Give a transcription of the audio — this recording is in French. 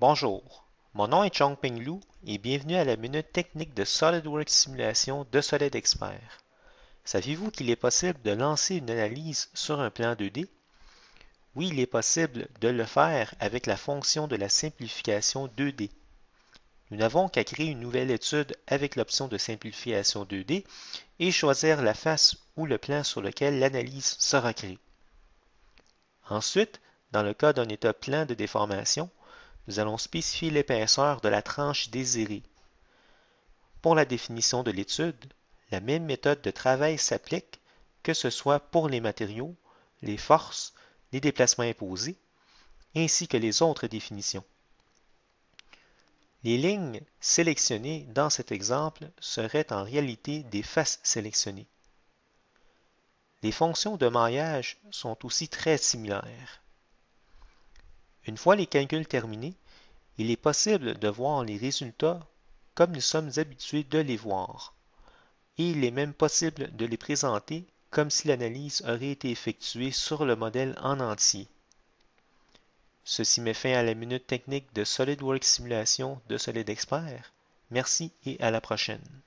Bonjour, mon nom est Chong-Ping Lu et bienvenue à la minute technique de SolidWorks Simulation de Solid Expert. Saviez-vous qu'il est possible de lancer une analyse sur un plan 2D? Oui, il est possible de le faire avec la fonction de la simplification 2D. Nous n'avons qu'à créer une nouvelle étude avec l'option de simplification 2D et choisir la face ou le plan sur lequel l'analyse sera créée. Ensuite, dans le cas d'un état plein de déformation, nous allons spécifier l'épaisseur de la tranche désirée. Pour la définition de l'étude, la même méthode de travail s'applique, que ce soit pour les matériaux, les forces, les déplacements imposés, ainsi que les autres définitions. Les lignes sélectionnées dans cet exemple seraient en réalité des faces sélectionnées. Les fonctions de maillage sont aussi très similaires. Une fois les calculs terminés, il est possible de voir les résultats comme nous sommes habitués de les voir, et il est même possible de les présenter comme si l'analyse aurait été effectuée sur le modèle en entier. Ceci met fin à la minute technique de SolidWorks Simulation de SolidExpert. Merci et à la prochaine.